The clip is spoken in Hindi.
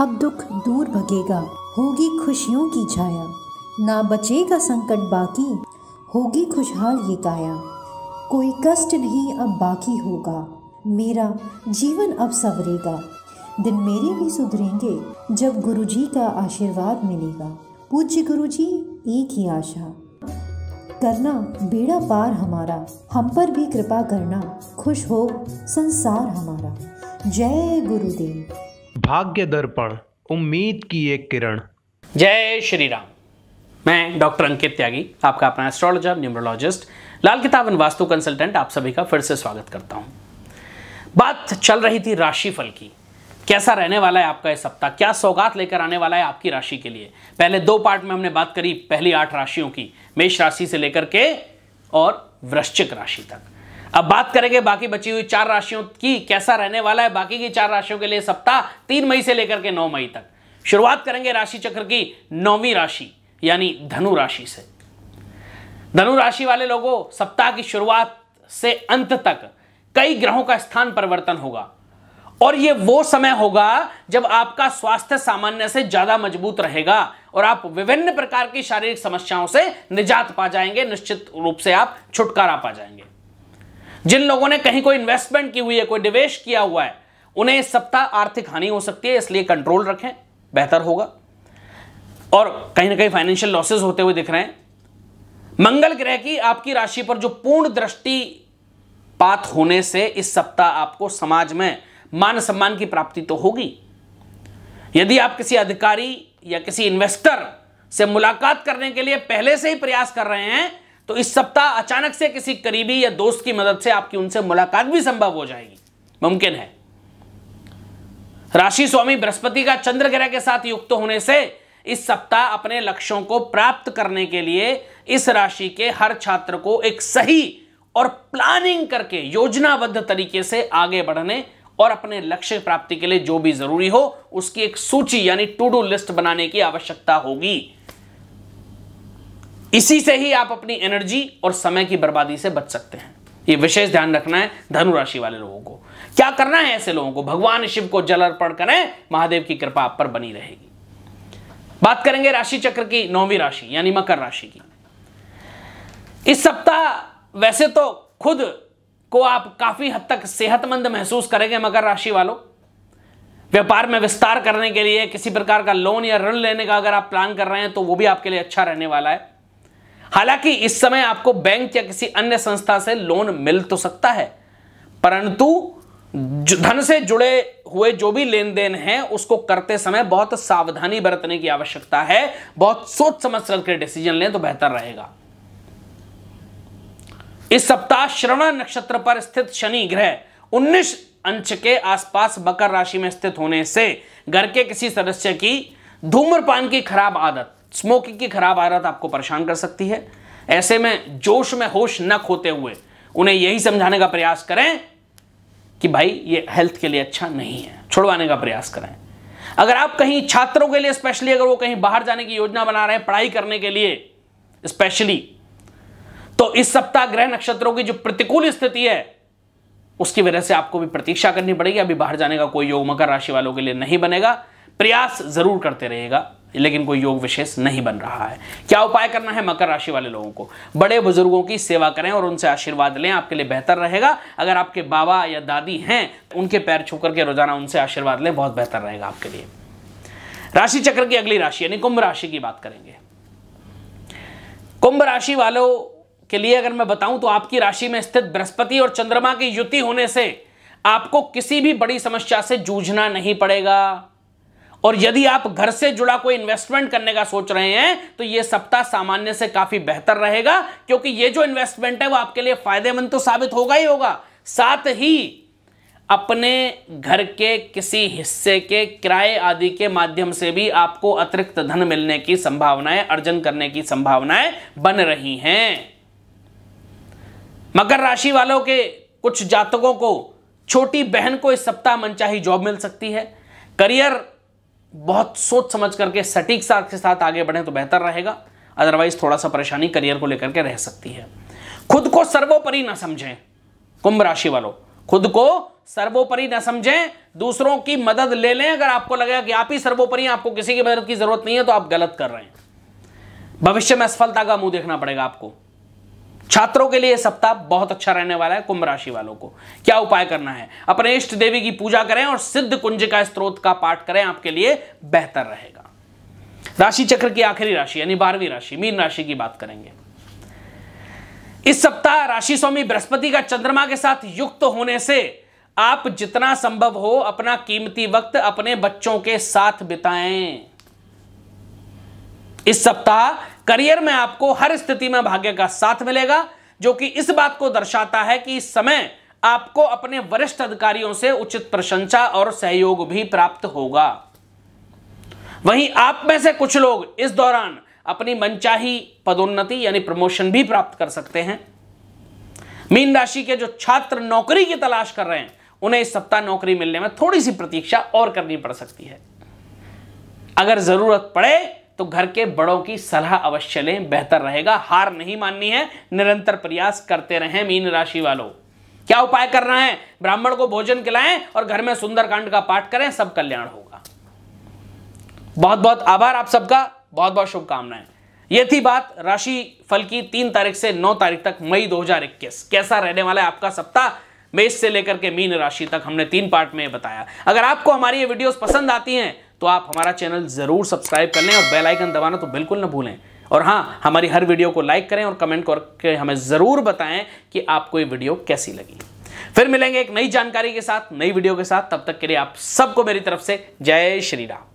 अब दुख दूर भगेगा होगी खुशियों की छाया ना बचेगा संकट बाकी होगी खुशहाल ये काया कोई कष्ट नहीं अब बाकी होगा मेरा जीवन अब सवरेगा दिन मेरे भी सुधरेंगे जब गुरुजी का आशीर्वाद मिलेगा पूज्य गुरुजी एक ही आशा करना बेड़ा पार हमारा हम पर भी कृपा करना खुश हो संसार हमारा जय गुरुदेव भाग्य दर्पण उम्मीद की एक किरण जय श्री राम मैं डॉक्टर अंकित त्यागी आपका अपना एस्ट्रोलॉजर न्यूमरोलॉजिस्ट लाल किताब एंड वास्तु कंसल्टेंट आप सभी का फिर से स्वागत करता हूं बात चल रही थी राशिफल की कैसा रहने वाला है आपका यह सप्ताह क्या सौगात लेकर आने वाला है आपकी राशि के लिए पहले दो पार्ट में हमने बात करी पहली आठ राशियों की मेष राशि से लेकर के और वृश्चिक राशि तक अब बात करेंगे बाकी बची हुई चार राशियों की कैसा रहने वाला है बाकी की चार राशियों के लिए सप्ताह तीन मई से लेकर के नौ मई तक शुरुआत करेंगे राशि चक्र की नौवीं राशि यानी धनु राशि से धनु राशि वाले लोगों सप्ताह की शुरुआत से अंत तक कई ग्रहों का स्थान परिवर्तन होगा और ये वो समय होगा जब आपका स्वास्थ्य सामान्य से ज्यादा मजबूत रहेगा और आप विभिन्न प्रकार की शारीरिक समस्याओं से निजात पा जाएंगे निश्चित रूप से आप छुटकारा पा जाएंगे जिन लोगों ने कहीं कोई इन्वेस्टमेंट की हुई है कोई निवेश किया हुआ है उन्हें इस सप्ताह आर्थिक हानि हो सकती है इसलिए कंट्रोल रखें बेहतर होगा और कहीं ना कहीं फाइनेंशियल लॉसेज होते हुए दिख रहे हैं मंगल ग्रह की आपकी राशि पर जो पूर्ण दृष्टि पात होने से इस सप्ताह आपको समाज में मान सम्मान की प्राप्ति तो होगी यदि आप किसी अधिकारी या किसी इन्वेस्टर से मुलाकात करने के लिए पहले से ही प्रयास कर रहे हैं तो इस सप्ताह अचानक से किसी करीबी या दोस्त की मदद से आपकी उनसे मुलाकात भी संभव हो जाएगी मुमकिन है राशि स्वामी बृहस्पति का चंद्र ग्रह के साथ युक्त होने से इस सप्ताह अपने लक्ष्यों को प्राप्त करने के लिए इस राशि के हर छात्र को एक सही और प्लानिंग करके योजनाबद्ध तरीके से आगे बढ़ने और अपने लक्ष्य प्राप्ति के लिए जो भी जरूरी हो उसकी एक सूची यानी टू डू लिस्ट बनाने की आवश्यकता होगी इसी से ही आप अपनी एनर्जी और समय की बर्बादी से बच सकते हैं ये विशेष ध्यान रखना है धनु राशि वाले लोगों को क्या करना है ऐसे लोगों को भगवान शिव को जल अर्पण करें महादेव की कृपा आप पर बनी रहेगी बात करेंगे राशि चक्र की नौवीं राशि यानी मकर राशि की इस सप्ताह वैसे तो खुद को आप काफी हद तक सेहतमंद महसूस करेंगे मकर राशि वालों व्यापार में विस्तार करने के लिए किसी प्रकार का लोन या ऋण लेने का अगर आप प्लान कर रहे हैं तो वो भी आपके लिए अच्छा रहने वाला है हालांकि इस समय आपको बैंक या किसी अन्य संस्था से लोन मिल तो सकता है परंतु धन से जुड़े हुए जो भी लेन देन है उसको करते समय बहुत सावधानी बरतने की आवश्यकता है बहुत सोच समझ के डिसीजन लें तो बेहतर रहेगा इस सप्ताह श्रवण नक्षत्र पर स्थित शनि ग्रह 19 अंश के आसपास बकर राशि में स्थित होने से घर के किसी सदस्य की धूम्रपान की खराब आदत स्मोकिंग की खराब आदत आपको परेशान कर सकती है ऐसे में जोश में होश न खोते हुए उन्हें यही समझाने का प्रयास करें कि भाई ये हेल्थ के लिए अच्छा नहीं है छुड़वाने का प्रयास करें अगर आप कहीं छात्रों के लिए स्पेशली अगर वो कहीं बाहर जाने की योजना बना रहे हैं पढ़ाई करने के लिए स्पेशली तो इस सप्ताह ग्रह नक्षत्रों की जो प्रतिकूल स्थिति है उसकी वजह से आपको भी प्रतीक्षा करनी पड़ेगी अभी बाहर जाने का कोई योग मकर राशि वालों के लिए नहीं बनेगा प्रयास जरूर करते रहेगा लेकिन कोई योग विशेष नहीं बन रहा है क्या उपाय करना है मकर राशि वाले लोगों को बड़े बुजुर्गों की सेवा करें और उनसे आशीर्वाद लें आपके लिए बेहतर रहेगा अगर आपके बाबा या दादी हैं उनके पैर छू करके रोजाना उनसे आशीर्वाद लें बहुत बेहतर रहेगा आपके लिए राशि चक्र की अगली राशि यानी कुंभ राशि की बात करेंगे कुंभ राशि वालों के लिए अगर मैं बताऊं तो आपकी राशि में स्थित बृहस्पति और चंद्रमा की युति होने से आपको किसी भी बड़ी समस्या से जूझना नहीं पड़ेगा और यदि आप घर से जुड़ा कोई इन्वेस्टमेंट करने का सोच रहे हैं तो यह सप्ताह सामान्य से काफी बेहतर रहेगा क्योंकि यह जो इन्वेस्टमेंट है वह आपके लिए फायदेमंद तो साबित होगा ही होगा साथ ही अपने घर के किसी हिस्से के किराए आदि के माध्यम से भी आपको अतिरिक्त धन मिलने की संभावनाएं अर्जन करने की संभावनाएं बन रही हैं मकर राशि वालों के कुछ जातकों को छोटी बहन को इस सप्ताह मनचाही जॉब मिल सकती है करियर बहुत सोच समझ करके सटीक सार के साथ आगे बढ़ें तो बेहतर रहेगा अदरवाइज थोड़ा सा परेशानी करियर को लेकर के रह सकती है खुद को सर्वोपरि ना समझें कुंभ राशि वालों खुद को सर्वोपरि ना समझें दूसरों की मदद ले लें अगर आपको लगेगा कि आप ही सर्वोपरि हैं आपको किसी की मदद की जरूरत नहीं है तो आप गलत कर रहे हैं भविष्य में असफलता का मुंह देखना पड़ेगा आपको छात्रों के लिए सप्ताह बहुत अच्छा रहने वाला है कुंभ राशि वालों को क्या उपाय करना है अपने इष्ट देवी की पूजा करें और सिद्ध कुंज का स्त्रोत का पाठ करें आपके लिए बेहतर रहेगा राशि चक्र की आखिरी राशि यानी बारहवीं राशि मीन राशि की बात करेंगे इस सप्ताह राशि स्वामी बृहस्पति का चंद्रमा के साथ युक्त होने से आप जितना संभव हो अपना कीमती वक्त अपने बच्चों के साथ बिताएं इस सप्ताह करियर में आपको हर स्थिति में भाग्य का साथ मिलेगा जो कि इस बात को दर्शाता है कि इस समय आपको अपने वरिष्ठ अधिकारियों से उचित प्रशंसा और सहयोग भी प्राप्त होगा वहीं आप में से कुछ लोग इस दौरान अपनी मनचाही पदोन्नति यानी प्रमोशन भी प्राप्त कर सकते हैं मीन राशि के जो छात्र नौकरी की तलाश कर रहे हैं उन्हें इस सप्ताह नौकरी मिलने में थोड़ी सी प्रतीक्षा और करनी पड़ सकती है अगर जरूरत पड़े तो घर के बड़ों की सलाह अवश्य लें बेहतर रहेगा हार नहीं माननी है निरंतर प्रयास करते रहें मीन राशि वालों क्या उपाय करना है ब्राह्मण को भोजन खिलाएं और घर में सुंदरकांड का पाठ करें सब कल्याण होगा बहुत बहुत आभार आप सबका बहुत बहुत शुभकामनाएं ये थी बात राशि फल की तीन तारीख से नौ तारीख तक मई 2021 कैसा रहने वाला है आपका सप्ताह मेष से लेकर के मीन राशि तक हमने तीन पार्ट में बताया अगर आपको हमारी ये वीडियोस पसंद आती हैं तो आप हमारा चैनल ज़रूर सब्सक्राइब कर लें और बेल आइकन दबाना तो बिल्कुल ना भूलें और हाँ हमारी हर वीडियो को लाइक करें और कमेंट करके हमें ज़रूर बताएं कि आपको ये वीडियो कैसी लगी फिर मिलेंगे एक नई जानकारी के साथ नई वीडियो के साथ तब तक के लिए आप सबको मेरी तरफ से जय श्री राम